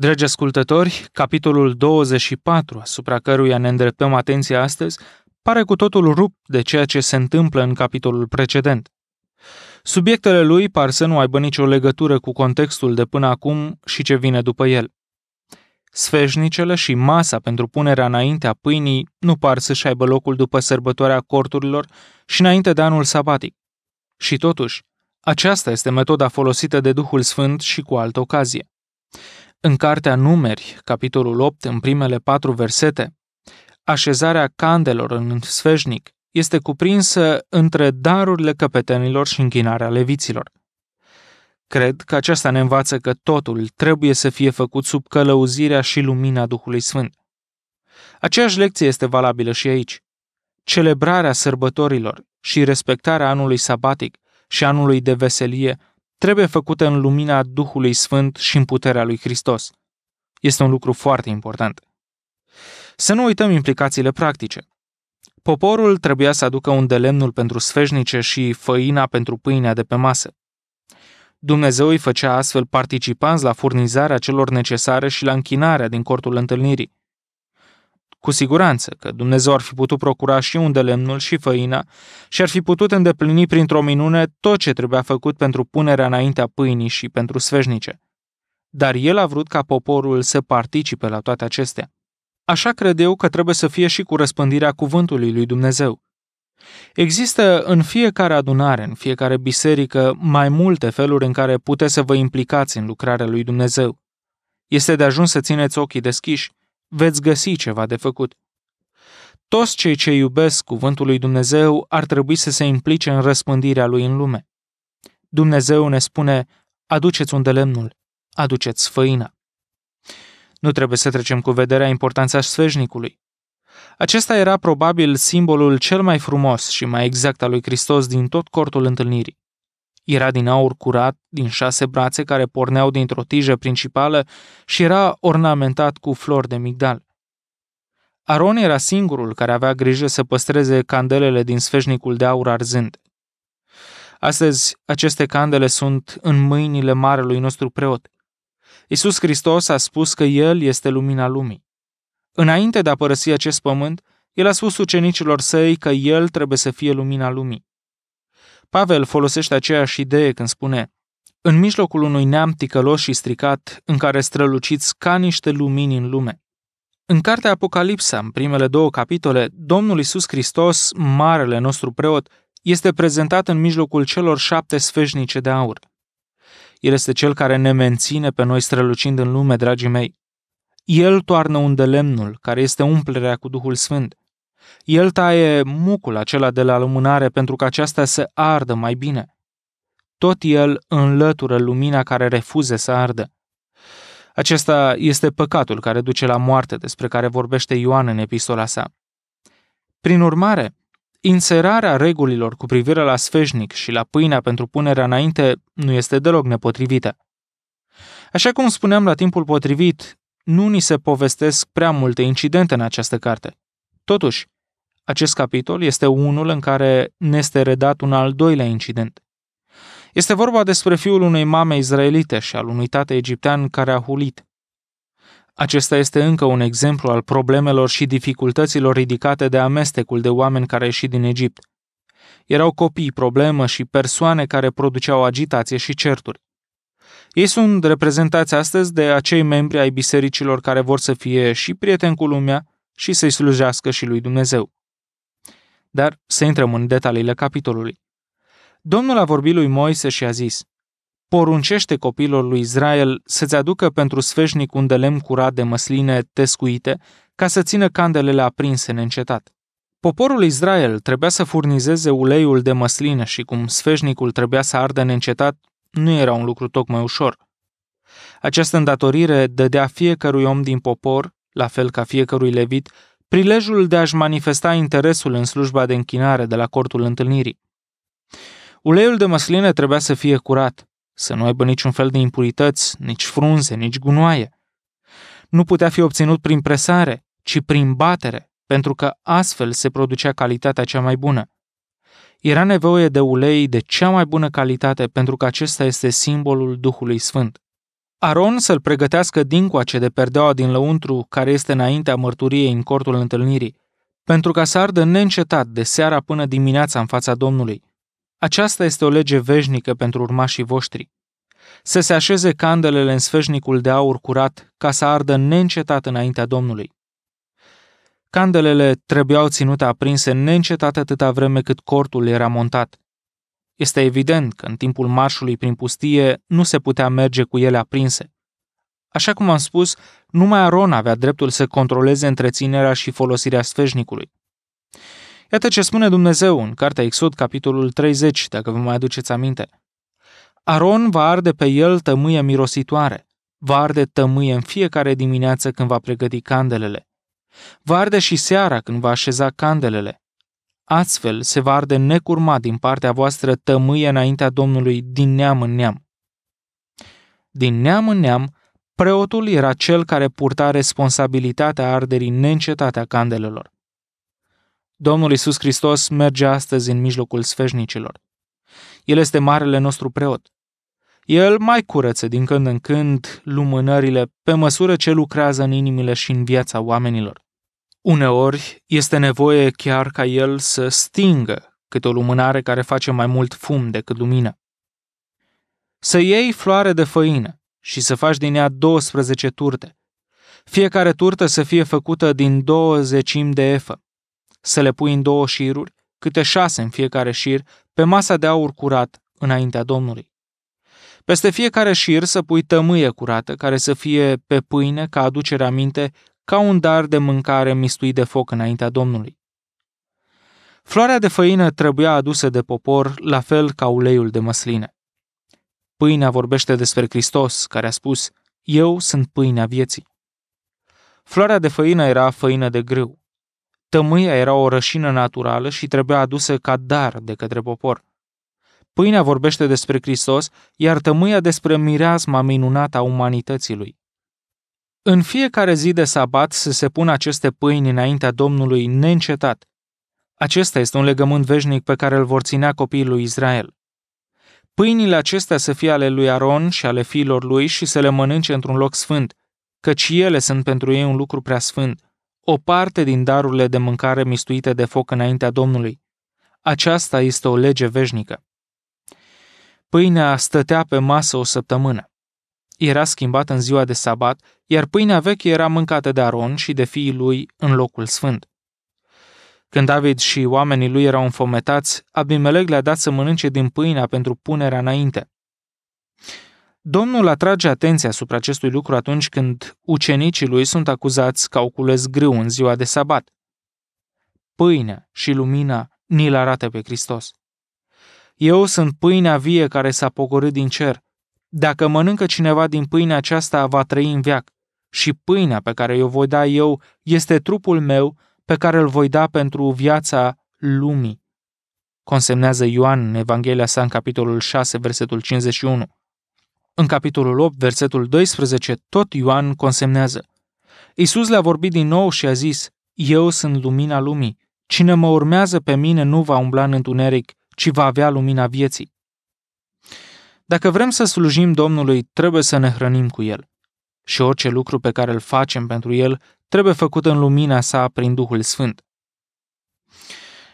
Dragi ascultători, capitolul 24, asupra căruia ne îndreptăm atenția astăzi, pare cu totul rupt de ceea ce se întâmplă în capitolul precedent. Subiectele lui par să nu aibă nicio legătură cu contextul de până acum și ce vine după el. Sfeșnicele și masa pentru punerea înainte a pâinii nu par să-și aibă locul după sărbătoarea corturilor și înainte de anul sabatic. Și totuși, aceasta este metoda folosită de Duhul Sfânt și cu altă ocazie. În cartea Numeri, capitolul 8, în primele patru versete, așezarea candelor în sfeșnic este cuprinsă între darurile căpetenilor și închinarea leviților. Cred că aceasta ne învață că totul trebuie să fie făcut sub călăuzirea și lumina Duhului Sfânt. Aceeași lecție este valabilă și aici. Celebrarea sărbătorilor și respectarea anului sabatic și anului de veselie trebuie făcută în lumina Duhului Sfânt și în puterea lui Hristos. Este un lucru foarte important. Să nu uităm implicațiile practice. Poporul trebuia să aducă un delemnul pentru sfeșnice și făina pentru pâinea de pe masă. Dumnezeu îi făcea astfel participanți la furnizarea celor necesare și la închinarea din cortul întâlnirii. Cu siguranță că Dumnezeu ar fi putut procura și unde lemnul și făina și ar fi putut îndeplini printr-o minune tot ce trebuia făcut pentru punerea înaintea pâinii și pentru sfeșnice. Dar el a vrut ca poporul să participe la toate acestea. Așa cred eu că trebuie să fie și cu răspândirea cuvântului lui Dumnezeu. Există în fiecare adunare, în fiecare biserică, mai multe feluri în care puteți să vă implicați în lucrarea lui Dumnezeu. Este de ajuns să țineți ochii deschiși veți găsi ceva de făcut. Toți cei ce iubesc cuvântul lui Dumnezeu ar trebui să se implice în răspândirea lui în lume. Dumnezeu ne spune, aduceți unde lemnul, aduceți făina. Nu trebuie să trecem cu vederea importanța sfeșnicului. Acesta era probabil simbolul cel mai frumos și mai exact al lui Hristos din tot cortul întâlnirii. Era din aur curat, din șase brațe care porneau dintr-o tijă principală și era ornamentat cu flori de migdal. Aron era singurul care avea grijă să păstreze candelele din sfeșnicul de aur arzând. Astăzi, aceste candele sunt în mâinile marelui nostru preot. Iisus Hristos a spus că El este lumina lumii. Înainte de a părăsi acest pământ, El a spus ucenicilor săi că El trebuie să fie lumina lumii. Pavel folosește aceeași idee când spune în mijlocul unui neam ticălos și stricat, în care străluciți ca niște lumini în lume. În cartea Apocalipsa, în primele două capitole, Domnul Isus Hristos, marele nostru preot, este prezentat în mijlocul celor șapte sfeșnice de aur. El este cel care ne menține pe noi strălucind în lume, dragii mei. El toarnă unde lemnul, care este umplerea cu Duhul Sfânt. El taie mucul acela de la lumânare pentru ca aceasta să ardă mai bine. Tot el înlătură lumina care refuze să ardă. Acesta este păcatul care duce la moarte despre care vorbește Ioan în epistola sa. Prin urmare, inserarea regulilor cu privire la sfeșnic și la pâinea pentru punerea înainte nu este deloc nepotrivită. Așa cum spuneam la timpul potrivit, nu ni se povestesc prea multe incidente în această carte. Totuși, acest capitol este unul în care ne este redat un al doilea incident. Este vorba despre fiul unei mame izraelite și al unui tată egiptean care a hulit. Acesta este încă un exemplu al problemelor și dificultăților ridicate de amestecul de oameni care a ieșit din Egipt. Erau copii problemă și persoane care produceau agitație și certuri. Ei sunt reprezentați astăzi de acei membri ai bisericilor care vor să fie și prieteni cu lumea, și să-i slujească și lui Dumnezeu. Dar să intrăm în detaliile capitolului. Domnul a vorbit lui Moise și a zis, Poruncește copilor lui Israel să-ți aducă pentru sfeșnic un de lemn curat de măsline tescuite, ca să țină candelele aprinse neîncetat. Poporul Israel trebuia să furnizeze uleiul de măsline și cum sfeșnicul trebuia să ardă neîncetat, nu era un lucru tocmai ușor. Această îndatorire dădea fiecărui om din popor la fel ca fiecărui levit, prilejul de a-și manifesta interesul în slujba de închinare de la cortul întâlnirii. Uleiul de măsline trebuia să fie curat, să nu aibă niciun fel de impurități, nici frunze, nici gunoaie. Nu putea fi obținut prin presare, ci prin batere, pentru că astfel se producea calitatea cea mai bună. Era nevoie de ulei de cea mai bună calitate pentru că acesta este simbolul Duhului Sfânt. Aron să-l pregătească din coace de perdeaua din lăuntru care este înaintea mărturiei în cortul întâlnirii, pentru ca să ardă neîncetat de seara până dimineața în fața Domnului. Aceasta este o lege veșnică pentru urmașii voștri. Să se așeze candelele în sfeșnicul de aur curat ca să ardă neîncetat înaintea Domnului. Candelele trebuiau ținute aprinse neîncetat atâta vreme cât cortul era montat. Este evident că în timpul marșului prin pustie nu se putea merge cu ele aprinse. Așa cum am spus, numai Aron avea dreptul să controleze întreținerea și folosirea sfeșnicului. Iată ce spune Dumnezeu în Cartea Exod, capitolul 30, dacă vă mai aduceți aminte. Aron va arde pe el tămâie mirositoare, va arde tămâie în fiecare dimineață când va pregăti candelele. Va arde și seara când va așeza candelele. Astfel se va arde necurmat din partea voastră tămâie înaintea Domnului din neam în neam. Din neam în neam, preotul era cel care purta responsabilitatea arderii neîncetate a candelelor. Domnul Isus Hristos merge astăzi în mijlocul sfeșnicilor. El este marele nostru preot. El mai curăță din când în când lumânările pe măsură ce lucrează în inimile și în viața oamenilor. Uneori este nevoie chiar ca el să stingă câte o lumânare care face mai mult fum decât lumină. Să iei floare de făină și să faci din ea 12 turte. Fiecare turtă să fie făcută din două zecimi de efă. Să le pui în două șiruri, câte șase în fiecare șir, pe masa de aur curat înaintea Domnului. Peste fiecare șir să pui tămâie curată, care să fie pe pâine ca aducerea minte ca un dar de mâncare mistuit de foc înaintea Domnului. Floarea de făină trebuia adusă de popor, la fel ca uleiul de măsline. Pâinea vorbește despre Hristos, care a spus, Eu sunt pâinea vieții. Floarea de făină era făină de grâu. Tămâia era o rășină naturală și trebuia adusă ca dar de către popor. Pâinea vorbește despre Hristos, iar tămâia despre mireasma minunată a umanității lui. În fiecare zi de sabat să se pună aceste pâini înaintea Domnului neîncetat. Acesta este un legământ veșnic pe care îl vor ținea copiii lui Israel. Pâinile acestea să fie ale lui Aron și ale fiilor lui și să le mănânce într-un loc sfânt, căci ele sunt pentru ei un lucru prea sfânt, o parte din darurile de mâncare mistuite de foc înaintea Domnului. Aceasta este o lege veșnică. Pâinea stătea pe masă o săptămână era schimbat în ziua de sabat, iar pâinea veche era mâncată de Aron și de fiii lui în locul sfânt. Când David și oamenii lui erau înfometați, Abimelec le-a dat să mănânce din pâinea pentru punerea înainte. Domnul atrage atenția asupra acestui lucru atunci când ucenicii lui sunt acuzați că au cules grâu în ziua de sabat. Pâinea și lumina ni-l arată pe Hristos. Eu sunt pâinea vie care s-a pogorât din cer. Dacă mănâncă cineva din pâinea aceasta, va trăi în veac. Și pâinea pe care o voi da eu este trupul meu pe care îl voi da pentru viața lumii. Consemnează Ioan în Evanghelia sa în capitolul 6, versetul 51. În capitolul 8, versetul 12, tot Ioan consemnează. Iisus le-a vorbit din nou și a zis, Eu sunt lumina lumii. Cine mă urmează pe mine nu va umbla în întuneric, ci va avea lumina vieții. Dacă vrem să slujim Domnului, trebuie să ne hrănim cu El. Și orice lucru pe care îl facem pentru El trebuie făcut în lumina sa prin Duhul Sfânt.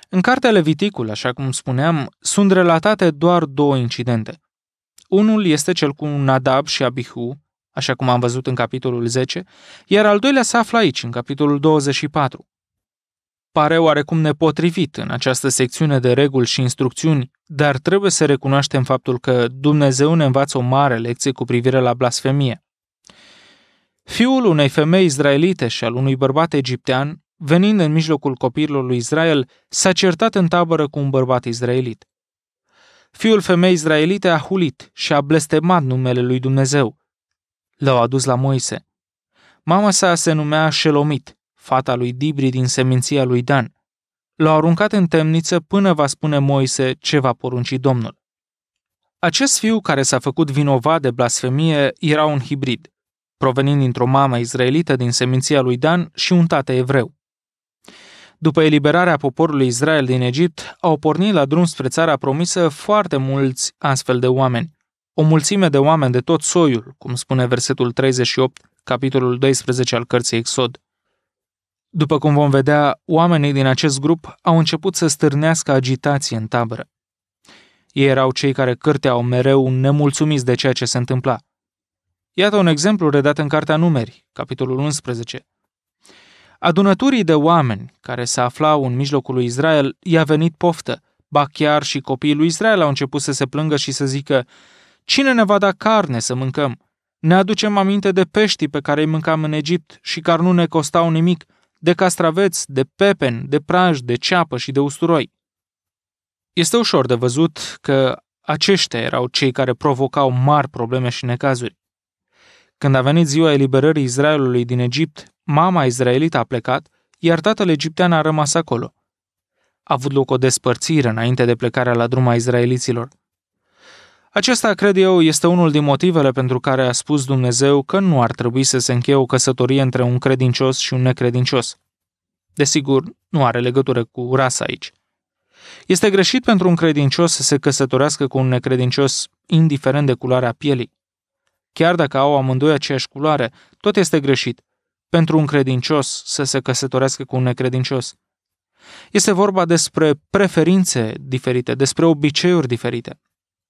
În cartea Leviticul, așa cum spuneam, sunt relatate doar două incidente. Unul este cel cu Nadab și Abihu, așa cum am văzut în capitolul 10, iar al doilea se află aici, în capitolul 24 pare oarecum nepotrivit în această secțiune de reguli și instrucțiuni, dar trebuie să recunoaștem faptul că Dumnezeu ne învață o mare lecție cu privire la blasfemie. Fiul unei femei izraelite și al unui bărbat egiptean, venind în mijlocul copiilor lui Israel, s-a certat în tabără cu un bărbat izraelit. Fiul femei izraelite a hulit și a blestemat numele lui Dumnezeu. L-au adus la Moise. Mama sa se numea Shelomit, fata lui Dibri din seminția lui Dan. L-au aruncat în temniță până va spune Moise ce va porunci Domnul. Acest fiu care s-a făcut vinovat de blasfemie era un hibrid, provenind dintr-o mamă izraelită din seminția lui Dan și un tată evreu. După eliberarea poporului Israel din Egipt, au pornit la drum spre țara promisă foarte mulți astfel de oameni. O mulțime de oameni de tot soiul, cum spune versetul 38, capitolul 12 al cărții Exod. După cum vom vedea, oamenii din acest grup au început să stârnească agitație în tabără. Ei erau cei care cârteau mereu nemulțumiți de ceea ce se întâmpla. Iată un exemplu redat în Cartea Numeri, capitolul 11. Adunăturii de oameni care se aflau în mijlocul lui Israel i-a venit poftă, ba chiar și copiii lui Israel au început să se plângă și să zică Cine ne va da carne să mâncăm? Ne aducem aminte de peștii pe care îi mâncam în Egipt și care nu ne costau nimic – de castraveți, de pepen, de praj, de ceapă și de usturoi. Este ușor de văzut că aceștia erau cei care provocau mari probleme și necazuri. Când a venit ziua eliberării Israelului din Egipt, mama izraelită a plecat, iar tatăl egiptean a rămas acolo. A avut loc o despărțire înainte de plecarea la drum a izraeliților – acesta, cred eu, este unul din motivele pentru care a spus Dumnezeu că nu ar trebui să se încheie o căsătorie între un credincios și un necredincios. Desigur, nu are legătură cu rasa aici. Este greșit pentru un credincios să se căsătorească cu un necredincios, indiferent de culoarea pielii. Chiar dacă au amândoi aceeași culoare, tot este greșit pentru un credincios să se căsătorească cu un necredincios. Este vorba despre preferințe diferite, despre obiceiuri diferite.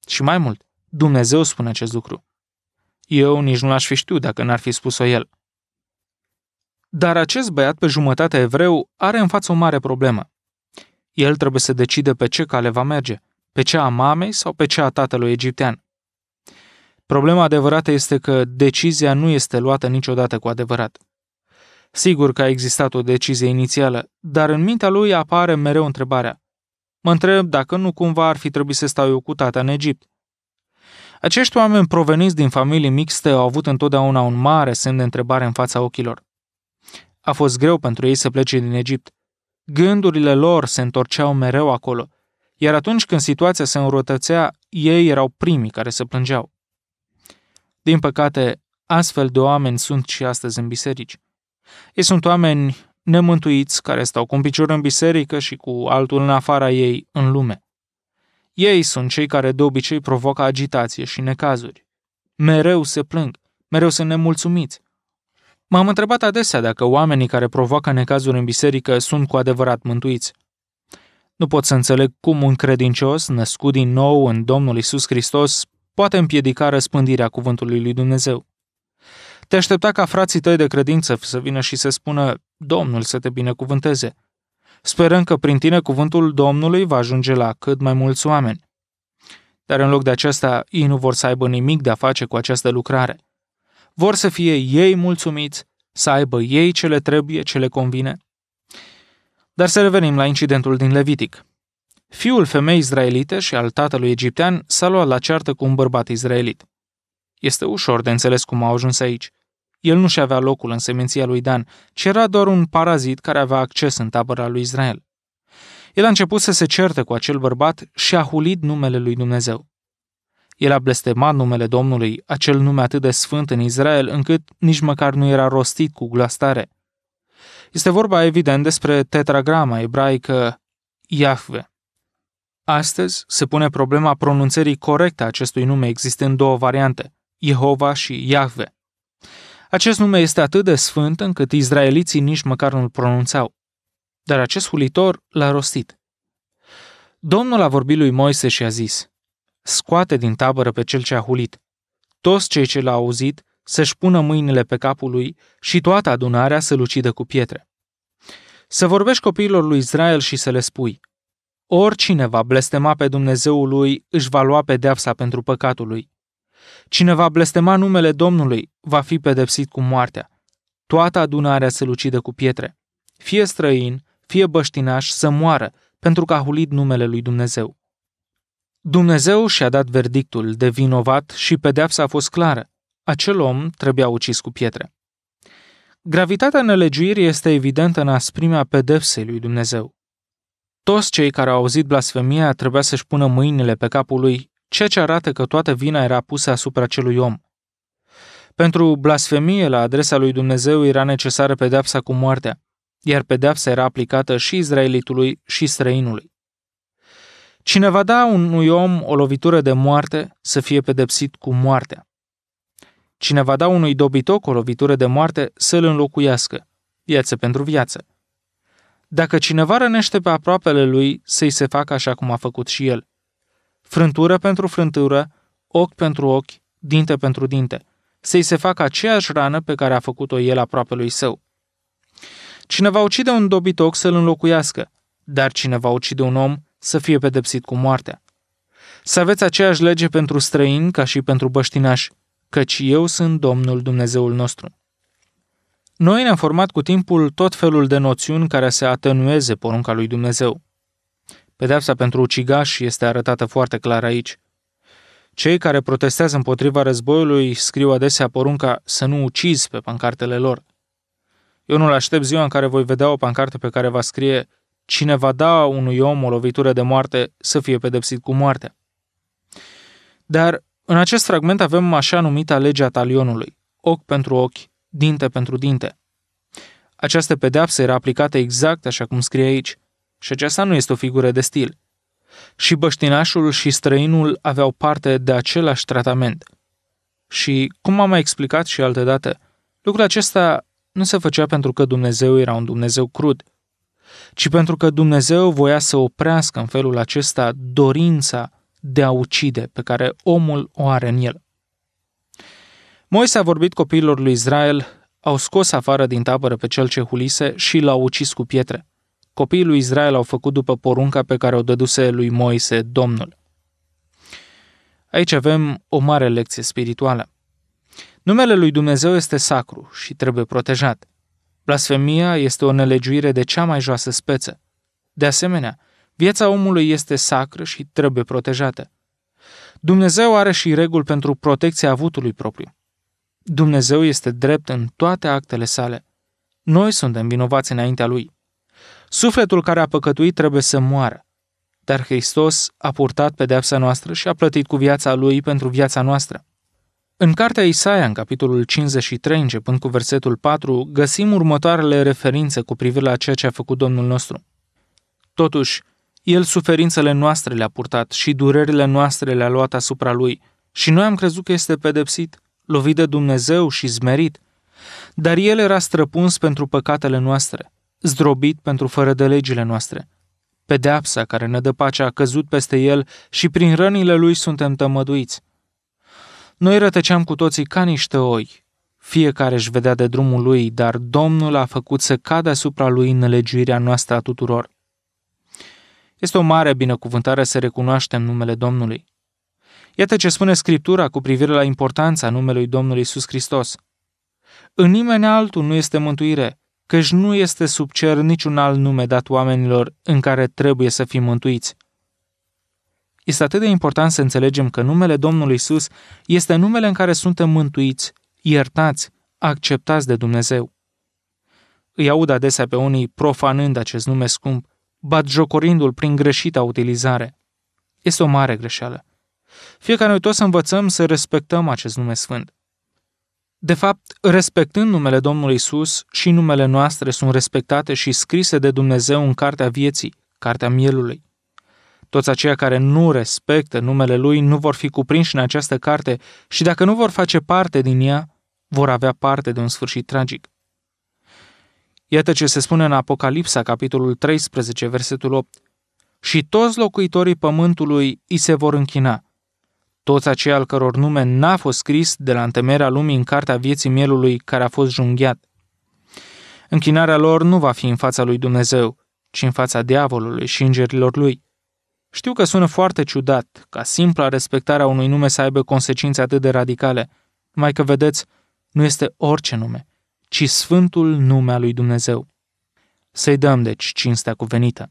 Și mai mult, Dumnezeu spune acest lucru. Eu nici nu l-aș fi știut dacă n-ar fi spus-o el. Dar acest băiat pe jumătate evreu are în față o mare problemă. El trebuie să decide pe ce cale va merge, pe cea a mamei sau pe cea a tatălui egiptean. Problema adevărată este că decizia nu este luată niciodată cu adevărat. Sigur că a existat o decizie inițială, dar în mintea lui apare mereu întrebarea: Mă întreb dacă nu cumva ar fi trebuit să stau eu cu tata în Egipt. Acești oameni proveniți din familii mixte au avut întotdeauna un mare semn de întrebare în fața ochilor. A fost greu pentru ei să plece din Egipt. Gândurile lor se întorceau mereu acolo, iar atunci când situația se înrotățea, ei erau primii care se plângeau. Din păcate, astfel de oameni sunt și astăzi în biserici. Ei sunt oameni nemântuiți care stau cu un picior în biserică și cu altul în afara ei, în lume. Ei sunt cei care de obicei provoacă agitație și necazuri. Mereu se plâng, mereu sunt nemulțumiți. M-am întrebat adesea dacă oamenii care provoacă necazuri în biserică sunt cu adevărat mântuiți. Nu pot să înțeleg cum un credincios, născut din nou în Domnul Isus Hristos, poate împiedica răspândirea cuvântului lui Dumnezeu. Te aștepta ca frații tăi de credință să vină și să spună, Domnul să te binecuvânteze. Sperăm că prin tine cuvântul Domnului va ajunge la cât mai mulți oameni. Dar în loc de aceasta, ei nu vor să aibă nimic de a face cu această lucrare. Vor să fie ei mulțumiți, să aibă ei ce le trebuie, ce le convine. Dar să revenim la incidentul din Levitic. Fiul femei izraelite și al tatălui egiptean s-a luat la ceartă cu un bărbat izraelit. Este ușor de înțeles cum au ajuns aici. El nu și-avea locul în seminția lui Dan, ci era doar un parazit care avea acces în tabăra lui Israel. El a început să se certe cu acel bărbat și a hulit numele lui Dumnezeu. El a blestemat numele Domnului, acel nume atât de sfânt în Israel, încât nici măcar nu era rostit cu glas tare. Este vorba evident despre tetragrama ebraică Iahve. Astăzi se pune problema pronunțării corecte a acestui nume, existând două variante, Jehova și Iahve. Acest nume este atât de sfânt încât izraeliții nici măcar nu-l pronunțau. Dar acest hulitor l-a rostit. Domnul a vorbit lui Moise și a zis, Scoate din tabără pe cel ce a hulit. Toți cei ce l-au auzit să-și pună mâinile pe capul lui și toată adunarea să-l ucidă cu pietre. Să vorbești copiilor lui Israel și să le spui, Oricine va blestema pe Dumnezeul lui își va lua pedeapsa pentru păcatul lui. Cine va blestema numele Domnului va fi pedepsit cu moartea. Toată adunarea se lucide cu pietre. Fie străin, fie băștinaș să moară, pentru că a hulit numele lui Dumnezeu. Dumnezeu și-a dat verdictul de vinovat și pedeapsa a fost clară. Acel om trebuia ucis cu pietre. Gravitatea nelegiuirii este evidentă în asprimea pedepsei lui Dumnezeu. Toți cei care au auzit blasfemia trebuia să-și pună mâinile pe capul lui ceea ce arată că toată vina era pusă asupra acelui om. Pentru blasfemie la adresa lui Dumnezeu era necesară pedepsa cu moartea, iar pedepsa era aplicată și izraelitului și străinului. Cine va da unui om o lovitură de moarte să fie pedepsit cu moartea. Cine va da unui dobitoc o lovitură de moarte să-l înlocuiască, viață pentru viață. Dacă cineva rănește pe aproapele lui, să-i se facă așa cum a făcut și el frântură pentru frântură, ochi pentru ochi, dinte pentru dinte, să-i se facă aceeași rană pe care a făcut-o el aproape lui său. Cine va ucide un dobitoc să-l înlocuiască, dar cine va ucide un om să fie pedepsit cu moartea. Să aveți aceeași lege pentru străini ca și pentru băștinași, căci eu sunt Domnul Dumnezeul nostru. Noi ne-am format cu timpul tot felul de noțiuni care se atenueze porunca lui Dumnezeu. Pedepsa pentru ucigași este arătată foarte clar aici. Cei care protestează împotriva războiului scriu adesea porunca să nu ucizi pe pancartele lor. Eu nu-l aștept ziua în care voi vedea o pancartă pe care va scrie Cine va da unui om o lovitură de moarte să fie pedepsit cu moartea. Dar în acest fragment avem așa numita legea talionului, ochi pentru ochi, dinte pentru dinte. Această pedeapsă era aplicată exact așa cum scrie aici și aceasta nu este o figură de stil. Și băștinașul și străinul aveau parte de același tratament. Și, cum am mai explicat și altă dată, lucrul acesta nu se făcea pentru că Dumnezeu era un Dumnezeu crud, ci pentru că Dumnezeu voia să oprească în felul acesta dorința de a ucide pe care omul o are în el. Moise a vorbit copiilor lui Israel, au scos afară din tabără pe cel ce hulise și l-au ucis cu pietre copiii lui Israel au făcut după porunca pe care o dăduse lui Moise Domnul. Aici avem o mare lecție spirituală. Numele lui Dumnezeu este sacru și trebuie protejat. Blasfemia este o nelegiuire de cea mai joasă speță. De asemenea, viața omului este sacră și trebuie protejată. Dumnezeu are și reguli pentru protecția avutului propriu. Dumnezeu este drept în toate actele sale. Noi suntem vinovați înaintea lui. Sufletul care a păcătuit trebuie să moară. Dar Hristos a purtat pedepsa noastră și a plătit cu viața Lui pentru viața noastră. În cartea Isaia, în capitolul 53, începând cu versetul 4, găsim următoarele referințe cu privire la ceea ce a făcut Domnul nostru. Totuși, El suferințele noastre le-a purtat și durerile noastre le-a luat asupra Lui și noi am crezut că este pedepsit, lovit de Dumnezeu și zmerit, dar El era străpuns pentru păcatele noastre zdrobit pentru fără de legile noastre. Pedeapsa care ne dă pace a căzut peste el și prin rănile lui suntem tămăduiți. Noi rătăceam cu toții ca niște oi. Fiecare își vedea de drumul lui, dar Domnul a făcut să cadă asupra lui nelegiuirea noastră a tuturor. Este o mare binecuvântare să recunoaștem numele Domnului. Iată ce spune Scriptura cu privire la importanța numelui Domnului Isus Hristos. În nimeni altul nu este mântuire, căci nu este sub cer niciun alt nume dat oamenilor în care trebuie să fim mântuiți. Este atât de important să înțelegem că numele Domnului Isus este numele în care suntem mântuiți, iertați, acceptați de Dumnezeu. Îi aud adesea pe unii profanând acest nume scump, batjocorindu-l prin greșita utilizare. Este o mare greșeală. Fiecare noi toți să învățăm să respectăm acest nume sfânt. De fapt, respectând numele Domnului Isus, și numele noastre sunt respectate și scrise de Dumnezeu în Cartea Vieții, Cartea Mielului. Toți aceia care nu respectă numele Lui nu vor fi cuprinși în această carte și dacă nu vor face parte din ea, vor avea parte de un sfârșit tragic. Iată ce se spune în Apocalipsa, capitolul 13, versetul 8. Și toți locuitorii pământului îi se vor închina, toți aceia al căror nume n-a fost scris de la întemerea lumii în cartea vieții mielului care a fost junghiat. Închinarea lor nu va fi în fața lui Dumnezeu, ci în fața diavolului și îngerilor lui. Știu că sună foarte ciudat ca simpla respectarea unui nume să aibă consecințe atât de radicale, mai că vedeți, nu este orice nume, ci Sfântul nume al lui Dumnezeu. Să-i dăm, deci, cinstea cuvenită.